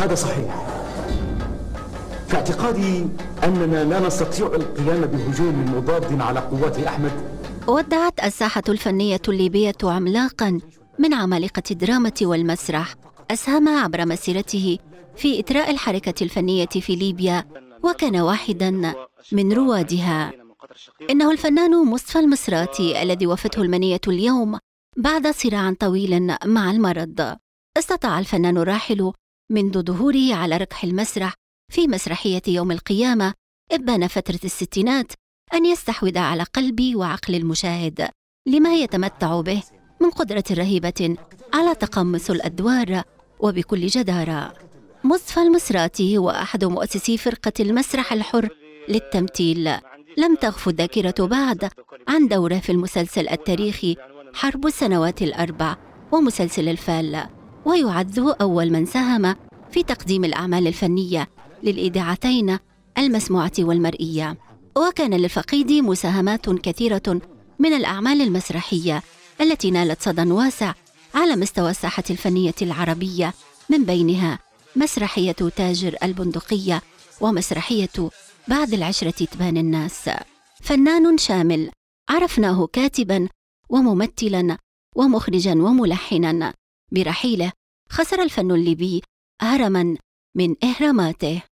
هذا صحيح في اعتقادي أننا لا نستطيع القيام بهجوم مضاد على قوات أحمد ودعت الساحة الفنية الليبية عملاقا من عمالقة الدراما والمسرح أسهم عبر مسيرته في إثراء الحركة الفنية في ليبيا وكان واحدا من روادها إنه الفنان مصطفى المصراتي الذي وفته المنية اليوم بعد صراع طويل مع المرض استطاع الفنان الراحل منذ ظهوره على ركح المسرح في مسرحية يوم القيامة إبان فترة الستينات أن يستحوذ على قلب وعقل المشاهد لما يتمتع به من قدرة رهيبة على تقمص الأدوار وبكل جدارة مصطفى المصراتي هو أحد مؤسسي فرقة المسرح الحر للتمثيل لم تغف الذاكرة بعد عن دوره في المسلسل التاريخي حرب السنوات الأربع ومسلسل الفال ويعد أول من ساهم في تقديم الأعمال الفنية للإذاعتين المسموعة والمرئية وكان للفقيد مساهمات كثيرة من الأعمال المسرحية التي نالت صدى واسع على مستوى الساحة الفنية العربية من بينها مسرحية تاجر البندقية ومسرحية بعد العشرة تبان الناس فنان شامل عرفناه كاتبا وممثلا ومخرجا وملحنا برحيله خسر الفن الليبي هرما من إهراماته